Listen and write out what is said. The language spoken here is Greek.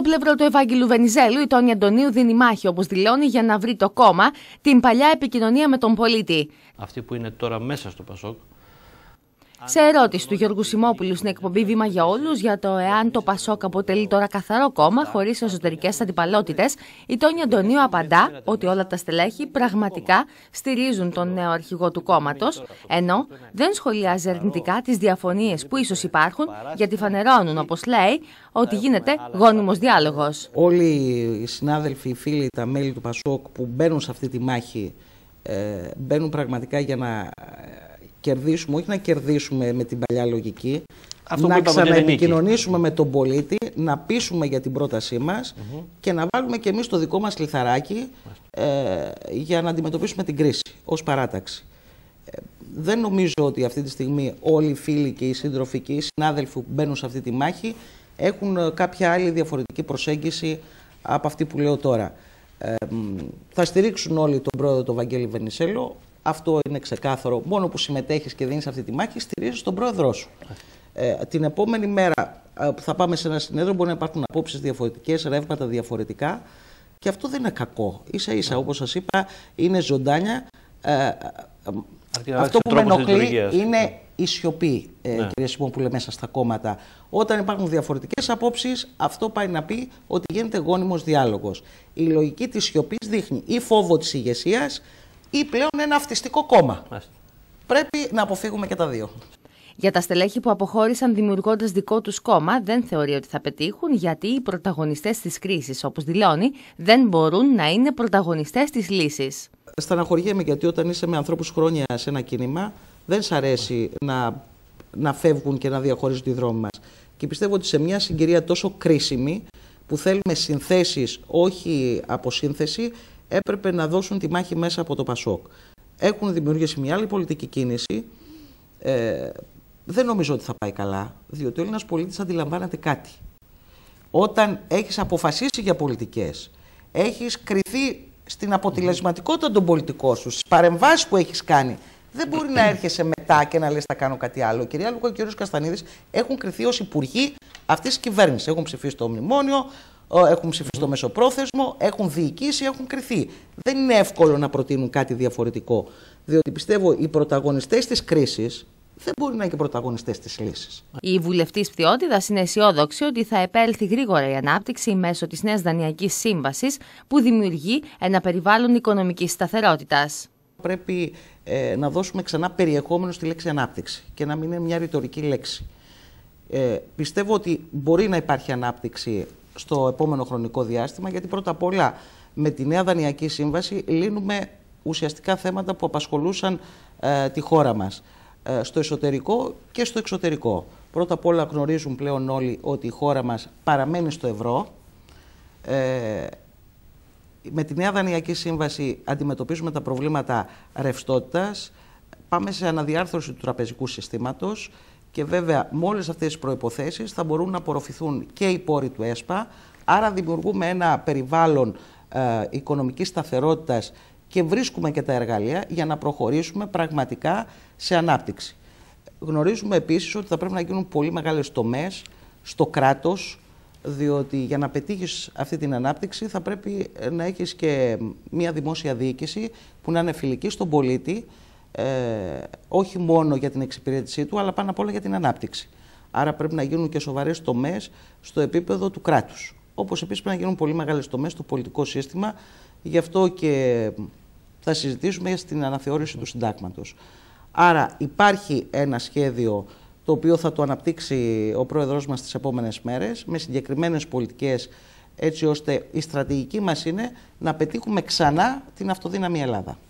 Στο πλευρό του Ευάγγελου Βενιζέλου, η Τόνια Αντωνίου δίνει μάχη, όπως δηλώνει, για να βρει το κόμμα την παλιά επικοινωνία με τον πολίτη. Αυτοί που είναι τώρα μέσα στο Πασόκ σε ερώτηση του Γιώργου Σιμόπουλου στην εκπομπή Βήμα για Όλους για το εάν το Πασόκ αποτελεί τώρα καθαρό κόμμα χωρίς εσωτερικές αντιπαλότητες, η Τόνια Αντωνίου απαντά ότι όλα τα στελέχη πραγματικά στηρίζουν τον νέο αρχηγό του κόμματος, ενώ δεν σχολιάζει αρνητικά τις διαφωνίες που ίσως υπάρχουν, γιατί φανερώνουν, όπως λέει, ότι γίνεται γόνιμος διάλογος. Όλοι οι συνάδελφοι, οι φίλοι, τα μέλη του Πασόκ που μπαίνουν σε αυτή τη μάχη ε, μπαίνουν πραγματικά για να ε, κερδίσουμε, όχι να κερδίσουμε με την παλιά λογική, Αυτό να ξαναεπικοινωνήσουμε με τον πολίτη, να πείσουμε για την πρότασή μας και να βάλουμε και εμείς το δικό μας λιθαράκι ε, για να αντιμετωπίσουμε την κρίση ως παράταξη. Ε, δεν νομίζω ότι αυτή τη στιγμή όλοι οι φίλοι και οι σύντροφοι και οι συνάδελφοι που μπαίνουν σε αυτή τη μάχη έχουν κάποια άλλη διαφορετική προσέγγιση από αυτή που λέω τώρα θα στηρίξουν όλοι τον πρόεδρο τον Βαγγέλη Βενισέλο. Αυτό είναι ξεκάθαρο. Μόνο που συμμετέχεις και δίνεις αυτή τη μάχη, στηρίζεις τον πρόεδρό σου. Ε, την επόμενη μέρα ε, που θα πάμε σε ένα συνέδριο, μπορεί να υπάρχουν απόψεις διαφορετικές, ρεύματα διαφορετικά. Και αυτό δεν είναι κακό. σα ίσα, όπως σας είπα, είναι ζωντάνια. Ε, ε, αυτό που με ενοχλεί είναι ναι η σιωπή, ε, ναι. κυρία λέμε μέσα στα κόμματα. Όταν υπάρχουν διαφορετικές απόψεις, αυτό πάει να πει ότι γίνεται γόνιμος διάλογος. Η λογική της σιωπής δείχνει ή φόβο της ηγεσίας ή πλέον ένα αυτιστικό κόμμα. Πρέπει να αποφύγουμε και τα δύο. Για τα στελέχη που αποχώρησαν δημιουργώντας δικό τους κόμμα, δεν θεωρεί ότι θα πετύχουν γιατί οι πρωταγωνιστές της κρίσης, όπως δηλώνει, δεν μπορούν να είναι πρωταγωνιστές της λύσης. Στεναχωριέμαι γιατί όταν είσαι με ανθρώπους χρόνια σε ένα κίνημα, δεν σ' αρέσει να, να φεύγουν και να διαχωρίζουν τη δρόμη μας. Και πιστεύω ότι σε μια συγκυρία τόσο κρίσιμη, που θέλουμε συνθέσεις, όχι αποσύνθεση, έπρεπε να δώσουν τη μάχη μέσα από το Πασόκ. Έχουν δημιουργήσει μια άλλη πολιτική κίνηση. Ε, δεν νομίζω ότι θα πάει καλά, διότι ο Έλληνας πολίτης αντιλαμβάνεται κάτι. Όταν έχεις αποφασίσει για πολιτικές, έχεις κριθεί στην αποτελεσματικότητα των πολιτικών σου, στις παρεμβάσεις που έχεις κάνει, δεν μπορεί να έρχεσαι μετά και να λες: Θα κάνω κάτι άλλο. Η κυρία Λούκα και ο κ. Καστανίδης έχουν κρυθεί ως υπουργοί αυτής της κυβέρνησης. Έχουν ψηφίσει το μνημόνιο, έχουν ψηφίσει το μεσοπρόθεσμο, έχουν διοικήσει, έχουν κρυθεί. Δεν είναι εύκολο να προτείνουν κάτι διαφορετικό. Διότι πιστεύω οι πρωταγωνιστές της κρίσης δεν μπορεί να είναι και πρωταγωνιστές της λύσης. Η βουλευτής Πτιότητα είναι αισιόδοξη ότι θα επέλθει γρήγορα η ανάπτυξη μέσω της νέας Δανειακής Σύμβασης που δημιουργεί ένα περιβάλλον οικονομικής σταθερότητας. Πρέπει ε, να δώσουμε ξανά περιεχόμενο στη λέξη ανάπτυξη και να μην είναι μια ρητορική λέξη. Ε, πιστεύω ότι μπορεί να υπάρχει ανάπτυξη στο επόμενο χρονικό διάστημα, γιατί πρώτα απ' όλα με τη νέα δανειακή σύμβαση λύνουμε ουσιαστικά θέματα που απασχολούσαν ε, τη χώρα μας στο εσωτερικό και στο εξωτερικό. Πρώτα απ' όλα γνωρίζουν πλέον όλοι ότι η χώρα μας παραμένει στο ευρώ, με τη Νέα Δανειακή Σύμβαση αντιμετωπίζουμε τα προβλήματα ρευστότητας. Πάμε σε αναδιάρθρωση του τραπεζικού συστήματος και βέβαια με όλες αυτές τις προποθέσει θα μπορούν να απορροφηθούν και οι πόροι του ΕΣΠΑ. Άρα δημιουργούμε ένα περιβάλλον ε, οικονομικής σταθερότητας και βρίσκουμε και τα εργαλεία για να προχωρήσουμε πραγματικά σε ανάπτυξη. Γνωρίζουμε επίσης ότι θα πρέπει να γίνουν πολύ μεγάλες τομές στο κράτος, διότι για να πετύχεις αυτή την ανάπτυξη θα πρέπει ε, να έχεις και μια δημόσια διοίκηση που να είναι φιλική στον πολίτη, ε, όχι μόνο για την εξυπηρέτησή του, αλλά πάνω απ' όλα για την ανάπτυξη. Άρα πρέπει να γίνουν και σοβαρές τομές στο επίπεδο του κράτους. Όπως επίσης πρέπει να γίνουν πολύ μεγάλες τομές στο πολιτικό σύστημα. Γι' αυτό και θα συζητήσουμε στην αναθεώρηση του συντάγματος. Άρα υπάρχει ένα σχέδιο το οποίο θα το αναπτύξει ο πρόεδρος μας τις επόμενες μέρες με συγκεκριμένες πολιτικές έτσι ώστε η στρατηγική μας είναι να πετύχουμε ξανά την αυτοδύναμη Ελλάδα.